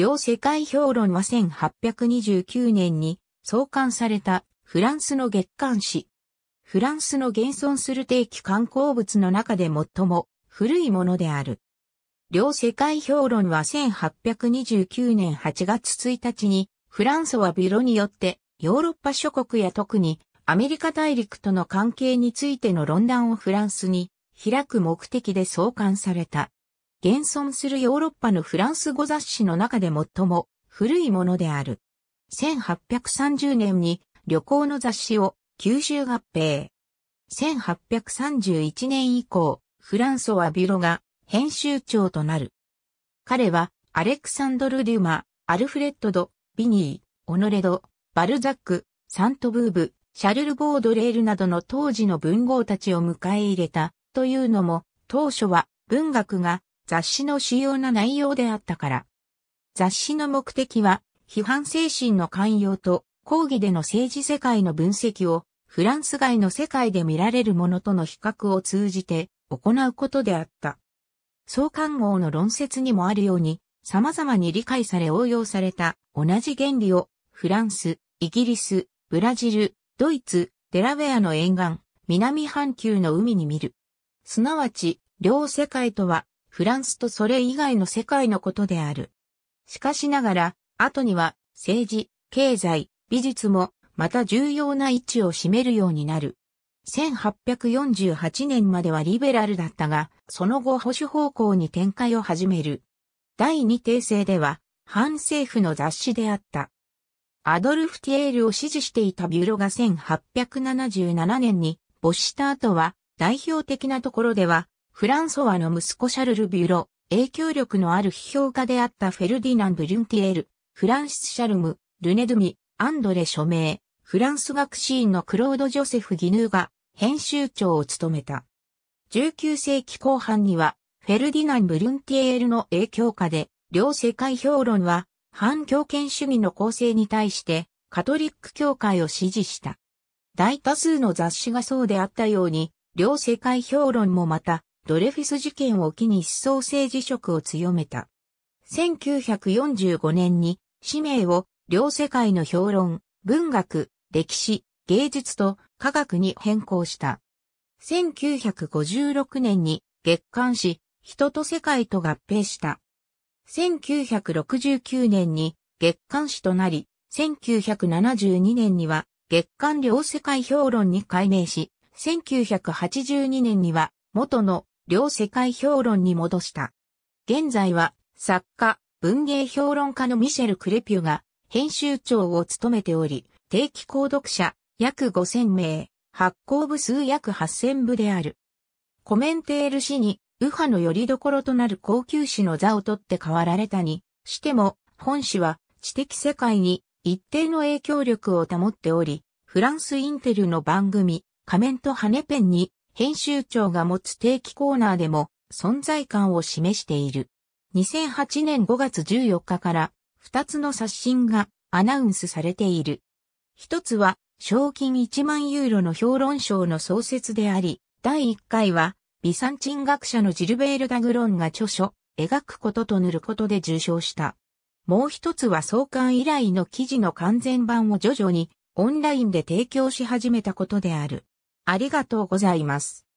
両世界評論は1829年に創刊されたフランスの月刊誌。フランスの現存する定期観光物の中で最も古いものである。両世界評論は1829年8月1日にフランソワビロによってヨーロッパ諸国や特にアメリカ大陸との関係についての論壇をフランスに開く目的で創刊された。現存するヨーロッパのフランス語雑誌の中で最も古いものである。1830年に旅行の雑誌を吸収合併。1831年以降、フランソワ・ビロが編集長となる。彼はアレクサンドル・デュマ、アルフレッド・ド、ビニー、オノレド、バルザック、サントブーブ、シャルル・ボードレールなどの当時の文豪たちを迎え入れたというのも当初は文学が雑誌の主要な内容であったから。雑誌の目的は、批判精神の寛容と、講義での政治世界の分析を、フランス外の世界で見られるものとの比較を通じて、行うことであった。相関号の論説にもあるように、様々に理解され応用された同じ原理を、フランス、イギリス、ブラジル、ドイツ、デラウェアの沿岸、南半球の海に見る。すなわち、両世界とはフランスとそれ以外の世界のことである。しかしながら、後には政治、経済、美術もまた重要な位置を占めるようになる。1848年まではリベラルだったが、その後保守方向に展開を始める。第二帝政では、反政府の雑誌であった。アドルフ・ティエールを支持していたビュロが1877年に没した後は、代表的なところでは、フランソワの息子シャルル・ビュロ、影響力のある批評家であったフェルディナン・ブリュンティエール、フランシス・シャルム、ルネ・ドゥミ、アンドレ・署名、フランス学士院のクロード・ジョセフ・ギヌーが編集長を務めた。19世紀後半には、フェルディナン・ブリュンティエールの影響下で、両世界評論は、反強権主義の構成に対して、カトリック教会を支持した。大多数の雑誌がそうであったように、両世界評論もまた、ドレフィス事件を機に思想政治色を強めた。1945年に、使命を両世界の評論、文学、歴史、芸術と科学に変更した。1956年に月刊誌、人と世界と合併した。1969年に月刊誌となり、1972年には月刊両世界評論に改名し、1982年には元の両世界評論に戻した。現在は、作家、文芸評論家のミシェル・クレピュが、編集長を務めており、定期購読者、約5000名、発行部数約8000部である。コメンテール氏に、右派の拠り所となる高級紙の座を取って代わられたに、しても、本誌は知的世界に一定の影響力を保っており、フランスインテルの番組、仮面と羽ペンに編集長が持つ定期コーナーでも存在感を示している。2008年5月14日から2つの刷新がアナウンスされている。一つは賞金1万ユーロの評論賞の創設であり、第1回はビサンチン学者のジルベール・ダグロンが著書、描くことと塗ることで受賞した。もう一つは創刊以来の記事の完全版を徐々にオンラインで提供し始めたことである。ありがとうございます。